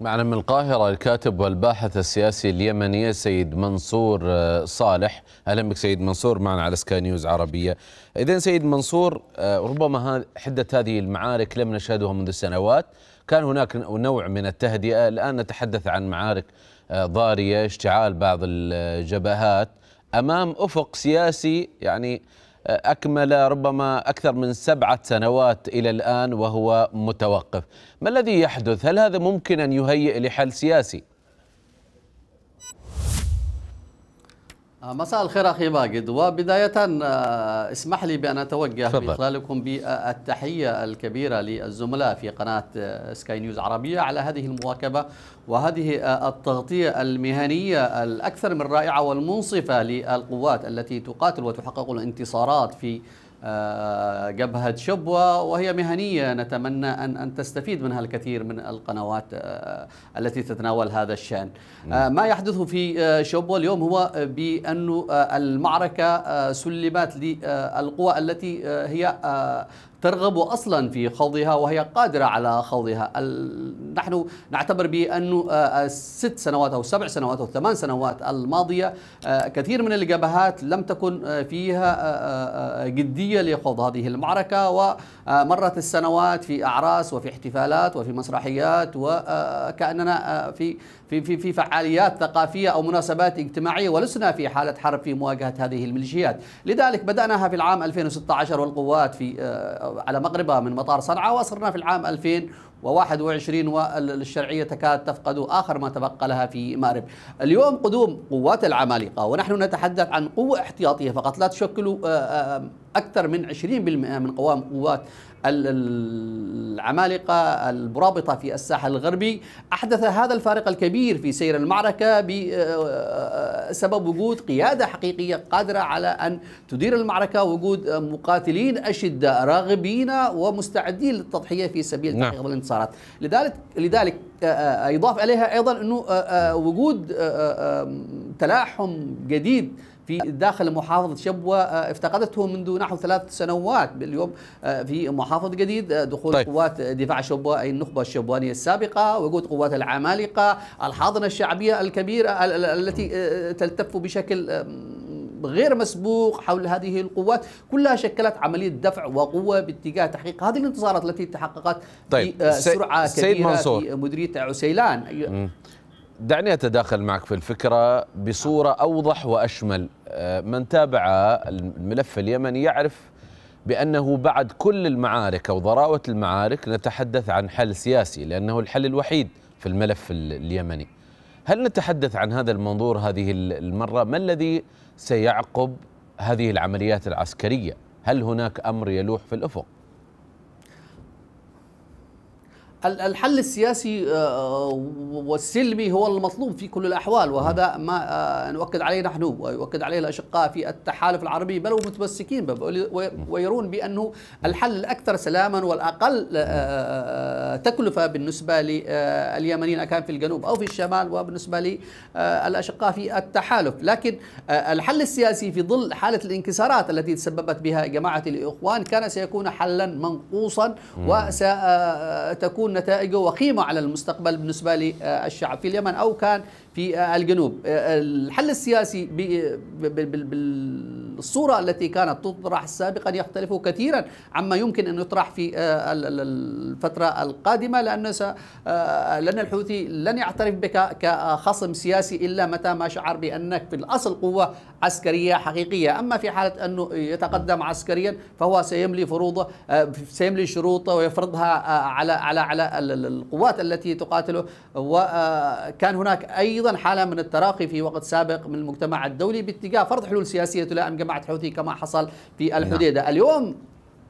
معنا من القاهرة الكاتب والباحث السياسي اليمني سيد منصور آه، صالح أهلا بك سيد منصور معنا على سكاي نيوز عربية إذا سيد منصور آه، ربما حدة هذه المعارك لم نشهدها منذ سنوات كان هناك نوع من التهدئة الآن نتحدث عن معارك آه، ضارية اشتعال بعض الجبهات أمام أفق سياسي يعني أه، أكمل ربما أكثر من سبعة سنوات إلى الآن وهو متوقف ما الذي يحدث؟ هل هذا ممكن أن يهيئ لحل سياسي؟ آه، مساء الخير أخي ماجد وبداية آه، اسمح لي بأن أتوجه من خلالكم بالتحية الكبيرة للزملاء في قناة آه، سكاي نيوز عربية على هذه المواكبة وهذه التغطية المهنية الأكثر من رائعة والمنصفة للقوات التي تقاتل وتحقق الانتصارات في آه، جبهة شبوة وهي مهنية نتمنى أن أن تستفيد منها الكثير من القنوات آه، التي تتناول هذا الشأن آه، ما يحدث في شبوة اليوم هو بأن المعركة سلمت للقوى التي هي ترغب أصلا في خوضها وهي قادرة على خوضها نحن نعتبر بأنه آه، الست آه، سنوات أو سبع سنوات أو ثمان سنوات الماضية آه، كثير من الجبهات لم تكن فيها جدية لخوض هذه المعركة ومرت السنوات في أعراس وفي احتفالات وفي مسرحيات وكأننا في في في في فعاليات ثقافية أو مناسبات اجتماعية ولسنا في حالة حرب في مواجهة هذه الميليشيات لذلك بدأناها في العام 2016 والقوات في على مقربها من مطار صنعاء وصرنا في العام 2021 والشرعية تكاد تفقد آخر ما تبقى لها في مأرب اليوم قدوم قوات العمالقة ونحن نتحدث عن قوة احتياطية فقط لا تشكل آه، آه، أكثر من 20% من قوام قوات العمالقة المرابطة في الساحل الغربي أحدث هذا الفارق الكبير في سير المعركة بسبب آه، آه، وجود قيادة حقيقية قادرة على أن تدير المعركة وجود مقاتلين أشد راغبين ومستعدين للتضحية في سبيل نعم. تحقيق الانتصارات لذلك لذلك يضاف آه، عليها أيضا أنه وجود تلاحم جديد في داخل محافظة شبوة آه، افتقدته منذ نحو ثلاث سنوات اليوم آه، في محافظ جديد آه، دخول طيب. قوات دفاع شبوة أي النخبة الشبوانية السابقة وجود قوات العمالقة الحاضنة الشعبية الكبيرة التي تلتف بشكل غير مسبوق حول هذه القوات كلها شكلت عملية دفع وقوة باتجاه تحقيق هذه الانتصارات التي تحققت طيب. بسرعة كبيرة سيد منصور. في مديرية عسيلان دعني أتداخل معك في الفكرة بصورة أوضح وأشمل آه، من تابع الملف اليمني يعرف بأنه بعد كل المعارك أو ضراوة المعارك نتحدث عن حل سياسي لأنه الحل الوحيد في الملف اليمني هل نتحدث عن هذا المنظور هذه المرة ما الذي سيعقب هذه العمليات العسكرية هل هناك أمر يلوح في الأفق الحل السياسي آه، آه، والسلمي هو المطلوب في كل الاحوال وهذا ما آه، نؤكد عليه نحن ويؤكد عليه الاشقاء في التحالف العربي بل ومتمسكين به ويرون بانه الحل الاكثر سلاما والاقل تكلفه بالنسبه لليمنيين كان في الجنوب او في الشمال وبالنسبه للاشقاء في التحالف لكن الحل السياسي في ظل حاله الانكسارات التي تسببت بها جماعه الاخوان كان سيكون حلا منقوصا وستكون تكون نتائجه وقيمة على المستقبل بالنسبة للشعب في اليمن أو كان في آه، الجنوب آه، الحل السياسي آه، بالصورة التي كانت تطرح سابقا يختلف كثيرا عما يمكن أن يطرح في الفترة القادمة لأن لأن الحوثي لن يعترف بك كخصم سياسي إلا متى ما شعر بأنك في الأصل قوة عسكرية حقيقية أما في حالة أنه يتقدم عسكريا فهو سيملي فروضه سيملي شروطه ويفرضها على على على القوات التي تقاتله وكان هناك أي أيضا حالة من التراخي في وقت سابق من المجتمع الدولي باتجاه فرض حلول سياسية تلائم جماعة حوثي كما حصل في نعم. الحديدة اليوم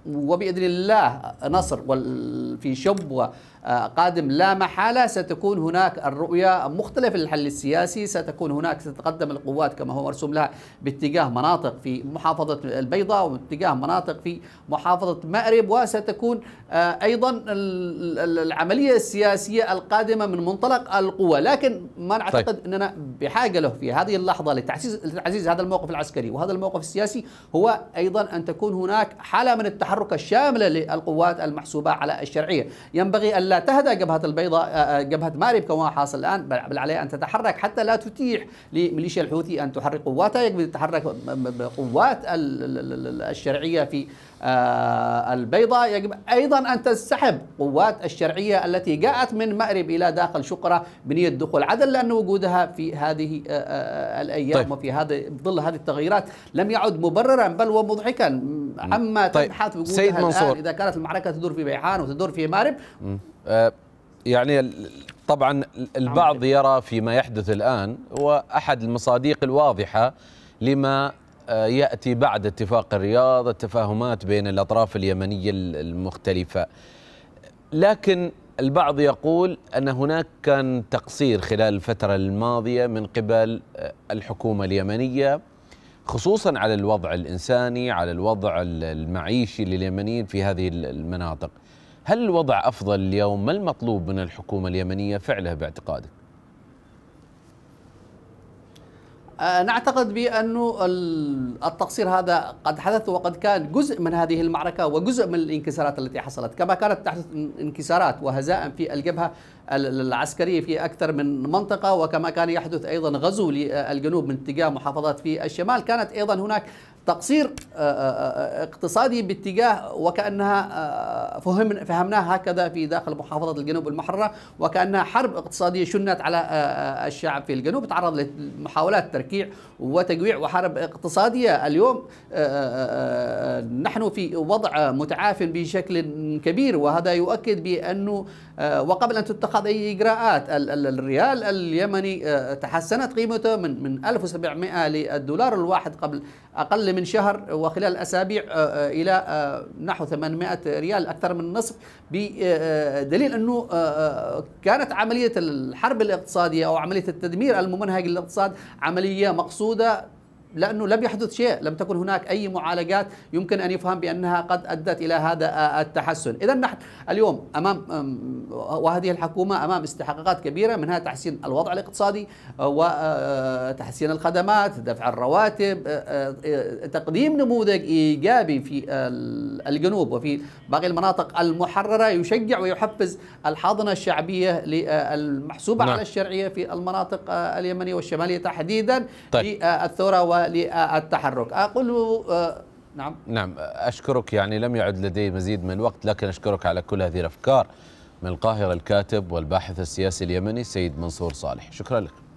وبإذن الله نصر في شبوة قادم لا محالة ستكون هناك الرؤية مختلفة للحل السياسي ستكون هناك ستتقدم القوات كما هو مرسوم لها باتجاه مناطق في محافظة البيضاء واتجاه مناطق في محافظة مأرب وستكون آه، أيضا العملية السياسية القادمة من منطلق القوة لكن ما نعتقد طيب. أننا بحاجة له في هذه اللحظة لتعزيز, لتعزيز هذا الموقف العسكري وهذا الموقف السياسي هو أيضا أن تكون هناك حالة من التحرك التحرك الشامل للقوات المحسوبة على الشرعية ينبغي أن لا تهدى جبهة البيضاء آه، آه، جبهة مارب كما حاصل الآن بل عليها أن تتحرك حتى لا تتيح لميليشيا الحوثي أن تحرك قواتها يجب أن تتحرك قوات الشرعية في آه، البيضاء يجب أيضا أن تنسحب قوات الشرعية التي جاءت من مأرب إلى داخل شقرة بنية دخول عدن لأن وجودها في هذه الأيام طيب. وفي هذا ظل هذه التغييرات لم يعد مبررا بل ومضحكا اما طيب تبحث بوجودها سيد منصور اذا كانت المعركه تدور في بيحان وتدور في مارب آه يعني طبعا البعض يرى فيما يحدث الان هو احد المصادق الواضحه لما آه، ياتي بعد اتفاق الرياض التفاهمات بين الاطراف اليمنيه المختلفه لكن البعض يقول ان هناك كان تقصير خلال الفتره الماضيه من قبل آه، الحكومه اليمنيه خصوصا على الوضع الانساني على الوضع المعيشي لليمنيين في هذه المناطق هل الوضع افضل اليوم ما المطلوب من الحكومه اليمنيه فعله باعتقادك آه، نعتقد بأن التقصير هذا قد حدث وقد كان جزء من هذه المعركة وجزء من الانكسارات التي حصلت كما كانت تحدث انكسارات وهزائم في الجبهة العسكرية في أكثر من منطقة وكما كان يحدث أيضا غزو للجنوب من اتجاه محافظات في الشمال كانت أيضا هناك تقصير آه، آه، آه، اقتصادي باتجاه وكانها فهم فهمناها هكذا في داخل محافظه الجنوب المحرره وكانها حرب اقتصاديه شنت على الشعب في الجنوب تعرض لمحاولات تركيع وتجويع وحرب اقتصاديه اليوم نحن في وضع متعاف بشكل كبير وهذا يؤكد بانه وقبل ان تتخذ اي اجراءات الريال اليمني تحسنت قيمته من من 1700 للدولار الواحد قبل اقل من من شهر وخلال أسابيع آه، آه، إلى آه، نحو 800 ريال أكثر من النصف بدليل أنه كانت عملية الحرب الاقتصادية أو عملية التدمير الممنهج للاقتصاد عملية مقصودة لأنه لم يحدث شيء لم تكن هناك أي معالجات يمكن أن يفهم بأنها قد أدت إلى هذا التحسن إذا نحن اليوم أمام وهذه الحكومة أمام استحقاقات كبيرة منها تحسين الوضع الاقتصادي وتحسين الخدمات دفع الرواتب تقديم نموذج إيجابي في الجنوب وفي باقي المناطق المحررة يشجع ويحفز الحاضنة الشعبية المحسوبة نعم. على الشرعية في المناطق اليمنية والشمالية تحديدا طيب. في الثورة وللتحرك أقول آه، نعم نعم أشكرك يعني لم يعد لدي مزيد من الوقت لكن أشكرك على كل هذه الأفكار من القاهرة الكاتب والباحث السياسي اليمني سيد منصور صالح شكرا لك